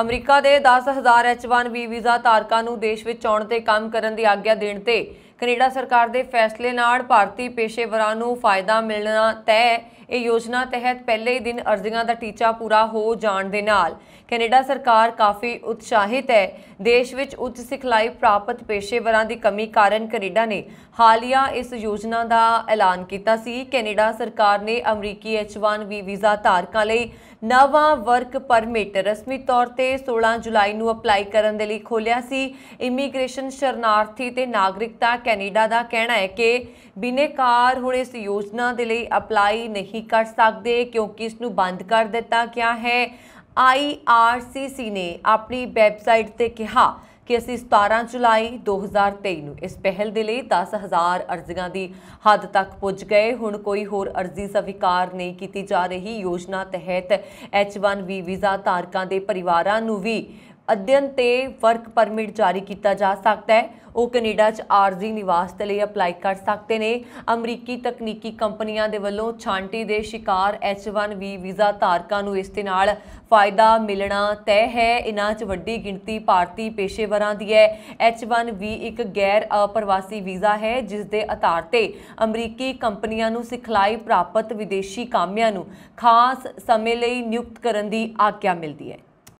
America ਦੇ 10000 H1B visa ਧਾਰਕਾਂ ਨੂੰ ਦੇਸ਼ ਵਿੱਚ ਆਉਣ ਤੇ ਕੰਮ ਕਰਨ ਦੀ ਆਗਿਆ ਦੇਣ ਤੇ ਕੈਨੇਡਾ ਸਰਕਾਰ ਦੇ ਫੈਸਲੇ ਨਾਲ ਭਾਰਤੀ ਪੇਸ਼ੇਵਰਾਂ ਨੂੰ ਫਾਇਦਾ ਮਿਲਣਾ ਤੈਅ ਇਹ ਯੋਜਨਾ ਤਹਿਤ ਪਹਿਲੇ ਹੀ ਦਿਨ ਅਰਜ਼ੀਆਂ ਦਾ ਟੀਚਾ ਪੂਰਾ ਹੋ ਜਾਣ ਦੇ ਨਾਲ ਕੈਨੇਡਾ ਸਰਕਾਰ ਕਾਫੀ ਉਤਸ਼ਾਹਿਤ ਹੈ ਦੇਸ਼ ਵਿੱਚ ਉੱਚ ਸਿਖਲਾਈ ਪ੍ਰਾਪਤ ਪੇਸ਼ੇਵਰਾਂ ਦੀ ਕਮੀ ਕਾਰਨ ਕੈਨੇਡਾ ਨੇ ਹਾਲੀਆ ਇਸ ਯੋਜਨਾ ਦਾ ਐਲਾਨ ਕੀਤਾ ਸੀ ਕੈਨੇਡਾ ਸਰਕਾਰ ਨੇ ਅਮਰੀਕੀ H1B ਵੀਜ਼ਾ ਧਾਰਕਾਂ ਲਈ ਨਵਾਂ ਵਰਕ ਪਰਮਿਟ ਰਸਮੀ ਤੌਰ ਤੇ 16 ਜੁਲਾਈ ਨੂੰ ਅਪਲਾਈ ਕਰਨ ਦੇ ਲਈ ਖੋਲਿਆ ਸੀ ਇਮੀਗ੍ਰੇਸ਼ਨ ਸ਼ਰਨਾਰਥੀ ਤੇ ਨਾਗਰਿਕਤਾ ਕੈਨੇਡਾ ਦਾ ਕਹਿਣਾ ਹੈ ਕਿ ਬਿਨੇਕਾਰ ਹੁਣ ਇਸ ਯੋਜਨਾ ਦੇ ਲਈ ਅਪਲਾਈ ਨਹੀਂ ਕਰ ਸਕਦੇ ਕਿਉਂਕਿ ਇਸ ਨੂੰ ਬੰਦ ਕਰ ਦਿੱਤਾ ਗਿਆ ਹੈ IRCC ਨੇ ਆਪਣੀ ਵੈਬਸਾਈਟ ਤੇ ਕਿਹਾ ਕਿ ਅਸੀਂ 17 ਜੁਲਾਈ 2023 ਨੂੰ ਇਸ ਪਹਿਲ ਦੇ ਲਈ 10000 ਅਰਜ਼ੀਆਂ ਦੀ ਹੱਦ ਤੱਕ ਪੁੱਜ ਗਏ ਹੁਣ ਕੋਈ ਹੋਰ ਅਰਜ਼ੀ ਸਵੀਕਾਰ ਨਹੀਂ ਕੀਤੀ ਜਾ ਰਹੀ ਯੋਜਨਾ ਤਹਿਤ H1B ਵੀਜ਼ਾ ਧਾਰਕਾਂ ਦੇ ਪਰਿਵਾਰਾਂ ਨੂੰ ਵੀ ਅਧਿਐਨ ਤੇ ਵਰਕ ਪਰਮਿਟ ਜਾਰੀ ਕੀਤਾ ਜਾ ਸਕਦਾ ਹੈ ਉਹ ਕੈਨੇਡਾ 'ਚ ਆਰਜ਼ੀ ਨਿਵਾਸ ਤੇ ਲਈ ਅਪਲਾਈ ਕਰ ਸਕਦੇ ਨੇ ਅਮਰੀਕੀ ਤਕਨੀਕੀ ਕੰਪਨੀਆਂ ਦੇ ਵੱਲੋਂ ਛਾਂਟੀ ਦੇ ਸ਼ਿਕਾਰ H1B ਵੀਜ਼ਾ ਧਾਰਕਾਂ ਨੂੰ ਇਸ ਦੇ ਨਾਲ ਫਾਇਦਾ ਮਿਲਣਾ ਤੈਅ ਹੈ ਇਨ੍ਹਾਂ 'ਚ ਵੱਡੀ ਗਿਣਤੀ ਭਾਰਤੀ ਪੇਸ਼ੇਵਰਾਂ ਦੀ ਹੈ H1B ਇੱਕ ਗੈਰ ਅਪਰਵਾਸੀ ਵੀਜ਼ਾ ਹੈ ਜਿਸ ਦੇ ਆਧਾਰ ਤੇ ਅਮਰੀਕੀ ਕੰਪਨੀਆਂ ਨੂੰ ਸਿਖਲਾਈ ਪ੍ਰਾਪਤ ਵਿਦੇਸ਼ੀ ਕਾਮਿਆਂ ਨੂੰ ਖਾਸ ਸਮੇਂ ਲਈ ਨਿਯੁਕਤ ਕਰਨ ਦੀ ਆਗਿਆ ਮਿਲਦੀ ਹੈ